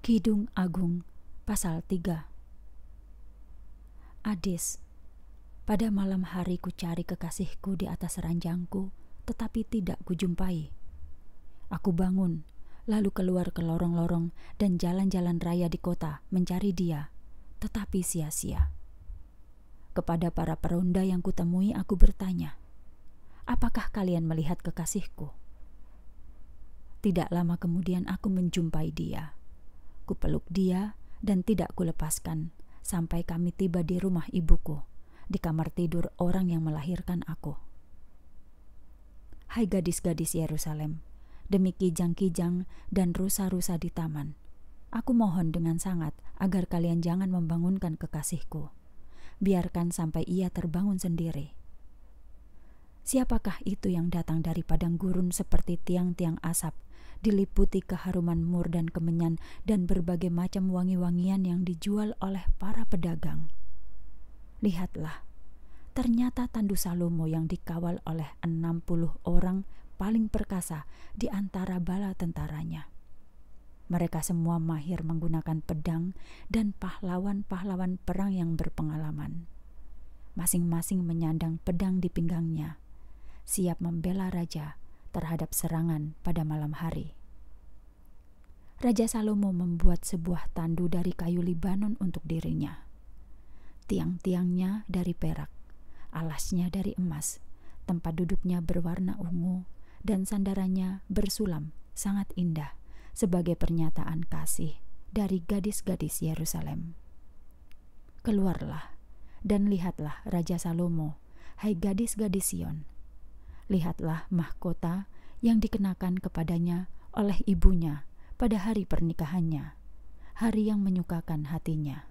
Kidung Agung pasal 3 Adis Pada malam hari ku cari kekasihku di atas ranjangku tetapi tidak kujumpai Aku bangun lalu keluar ke lorong-lorong dan jalan-jalan raya di kota mencari dia tetapi sia-sia Kepada para peronda yang kutemui aku bertanya Apakah kalian melihat kekasihku? Tidak lama kemudian aku menjumpai dia Ku peluk dia dan tidak kulepaskan sampai kami tiba di rumah ibuku, di kamar tidur orang yang melahirkan aku. Hai gadis-gadis Yerusalem, demi kijang-kijang dan rusa-rusa di taman, aku mohon dengan sangat agar kalian jangan membangunkan kekasihku. Biarkan sampai ia terbangun sendiri. Siapakah itu yang datang dari padang gurun seperti tiang-tiang asap diliputi keharuman mur dan kemenyan dan berbagai macam wangi-wangian yang dijual oleh para pedagang. Lihatlah, ternyata Tandu Salomo yang dikawal oleh 60 orang paling perkasa di antara bala tentaranya. Mereka semua mahir menggunakan pedang dan pahlawan-pahlawan perang yang berpengalaman. Masing-masing menyandang pedang di pinggangnya, siap membela raja terhadap serangan pada malam hari. Raja Salomo membuat sebuah tandu dari kayu Libanon untuk dirinya. Tiang-tiangnya dari perak, alasnya dari emas, tempat duduknya berwarna ungu, dan sandarannya bersulam sangat indah sebagai pernyataan kasih dari gadis-gadis Yerusalem. Keluarlah dan lihatlah Raja Salomo, hai gadis-gadis Sion, lihatlah mahkota yang dikenakan kepadanya oleh ibunya pada hari pernikahannya, hari yang menyukakan hatinya.